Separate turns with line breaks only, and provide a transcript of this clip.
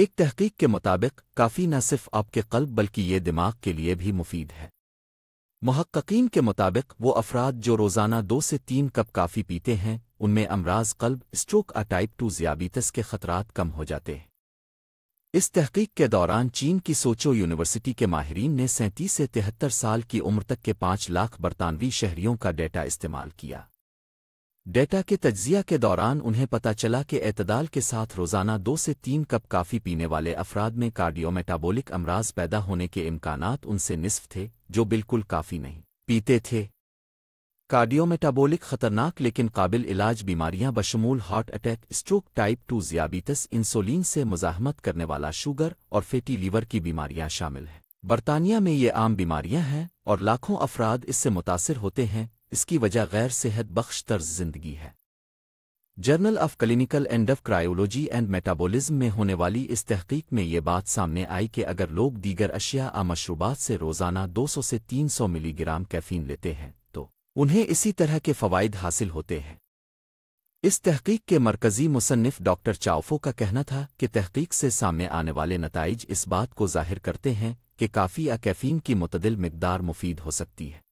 ایک تحقیق کے مطابق کافی نہ صرف آپ کے قلب بلکہ یہ دماغ کے لیے بھی مفید ہے محققین کے مطابق وہ افراد جو روزانہ دو سے تین کپ کافی پیتے ہیں ان میں امراض قلب اسٹروک ٹائپ ٹو ذیابیتس کے خطرات کم ہو جاتے ہیں اس تحقیق کے دوران چین کی سوچو یونیورسٹی کے ماہرین نے سینتیس سے تہتر سال کی عمر تک کے پانچ لاکھ برطانوی شہریوں کا ڈیٹا استعمال کیا ڈیٹا کے تجزیہ کے دوران انہیں پتہ چلا کہ اعتدال کے ساتھ روزانہ دو سے تین کپ کافی پینے والے افراد میں کارڈیومیٹابولک امراض پیدا ہونے کے امکانات ان سے نصف تھے جو بالکل کافی نہیں پیتے تھے کارڈیومیٹابولک خطرناک لیکن قابل علاج بیماریاں بشمول heart attack stroke type two زیابیتس انسولین سے مزاحمت کرنے والا شوگر اور فیٹی لیور کی بیماریاں شامل ہیں برطانیہ میں یہ عام بیماریاں ہیں اور لاکھوں افراد اس سے متاثر ہوتے ہیں اس کی وجہ غیر صحت بخش طرز زندگی ہے journal of clinical of cryology and metabolism میں ہونے والی اس تحقیق میں یہ بات سامنے آئی کہ اگر لوگ دیگر اشیاء آ مشروبات سے روزانہ دو سو سے تین سو ملی گرام کیفین لیتے ہیں تو انہیں اسی طرح کے فوائد حاصل ہوتے ہیں اس تحقیق کے مرکزی مصنف ڈاکٹر چاوفو کا کہنا تھا کہ تحقیق سے سامنے آنے والے نتائج اس بات کو ظاہر کرتے ہیں کہ کافی اکیفین کی متدل مقدار مفید ہو سکتی ہے